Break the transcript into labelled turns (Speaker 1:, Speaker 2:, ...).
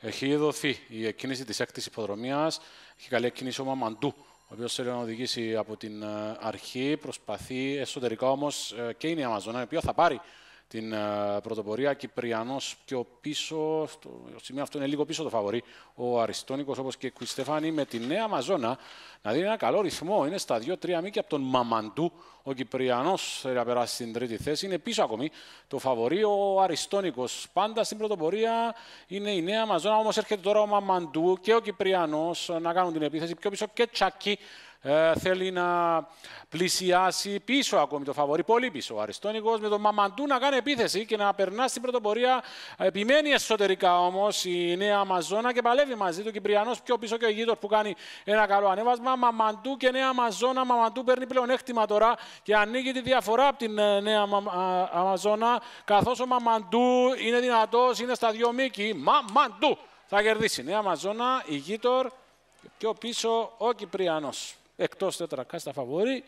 Speaker 1: Έχει δοθεί η εκκίνηση της έκτης υποδρομίας. Έχει καλή εκκίνηση ο Μαμαντού, ο οποίος θέλει να οδηγήσει από την ε, αρχή. Προσπαθεί εσωτερικά όμως ε, και είναι η Αμαζονά, η οποία θα πάρει την ε, πρωτοπορία. Κυπριανός πιο πίσω, στο σημείο αυτό είναι λίγο πίσω το φαβορή. Ο Αριστόνικος όπως και η Κουιστεφάνη με τη νέα Μαζόνα να δίνει ένα καλό ρυθμό. Είναι στα 2-3 μήκη από τον Μαμαντού. Ο Κυπριανός θέλει να περάσει στην τρίτη θέση. Είναι πίσω ακόμη το φαβορή. Ο Αριστόνικος πάντα στην πρωτοπορία είναι η νέα Μαζόνα. Όμως έρχεται τώρα ο Μαμαντού και ο Κυπριανός να κάνουν την επίθεση πιο πίσω και τσακί ε, θέλει να πλησιάσει πίσω ακόμη το φαβορή, πολύ πίσω ο Αριστόνικος, με τον Μαμαντού να κάνει επίθεση και να περνά στην πρωτοπορία. Επιμένει εσωτερικά όμως η νέα Αμαζόνα και παλεύει μαζί του Κυπριανός πιο πίσω και ο Γίτορ που κάνει ένα καλό ανέβασμα. Μαμαντού και νέα Αμαζόνα, Μαμαντού παίρνει πλέον έκτημα τώρα και ανοίγει τη διαφορά από την ε, νέα Αμαζόνα, καθώς ο Μαμαντού είναι δυνατός, είναι στα δυο μήκη. Μαμαντού θα κερδίσει. Νέα Αμαζόνα, η Γίτορ, πιο πίσω ο Κυπριανός εκτός τετρακάς κάστα φαβορή